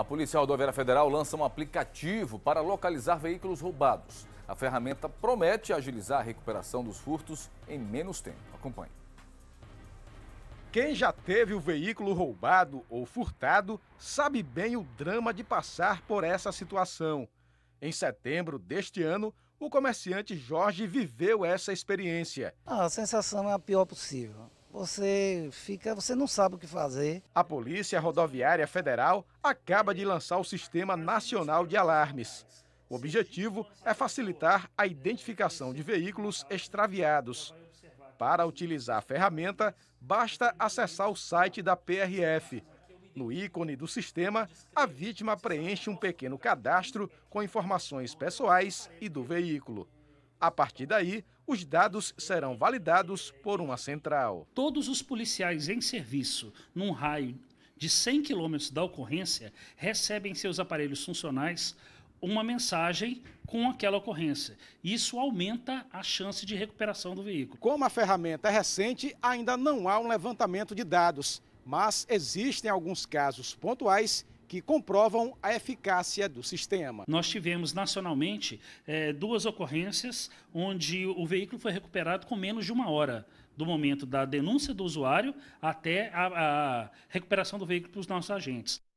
A Polícia Rodoviária Federal lança um aplicativo para localizar veículos roubados. A ferramenta promete agilizar a recuperação dos furtos em menos tempo. Acompanhe. Quem já teve o veículo roubado ou furtado sabe bem o drama de passar por essa situação. Em setembro deste ano, o comerciante Jorge viveu essa experiência. Ah, a sensação é a pior possível você fica, você não sabe o que fazer. A Polícia Rodoviária Federal acaba de lançar o Sistema Nacional de Alarmes. O objetivo é facilitar a identificação de veículos extraviados. Para utilizar a ferramenta, basta acessar o site da PRF. No ícone do sistema, a vítima preenche um pequeno cadastro com informações pessoais e do veículo. A partir daí, os dados serão validados por uma central. Todos os policiais em serviço, num raio de 100 quilômetros da ocorrência, recebem seus aparelhos funcionais uma mensagem com aquela ocorrência. Isso aumenta a chance de recuperação do veículo. Como a ferramenta é recente, ainda não há um levantamento de dados, mas existem alguns casos pontuais que comprovam a eficácia do sistema. Nós tivemos nacionalmente é, duas ocorrências onde o veículo foi recuperado com menos de uma hora do momento da denúncia do usuário até a, a recuperação do veículo para os nossos agentes.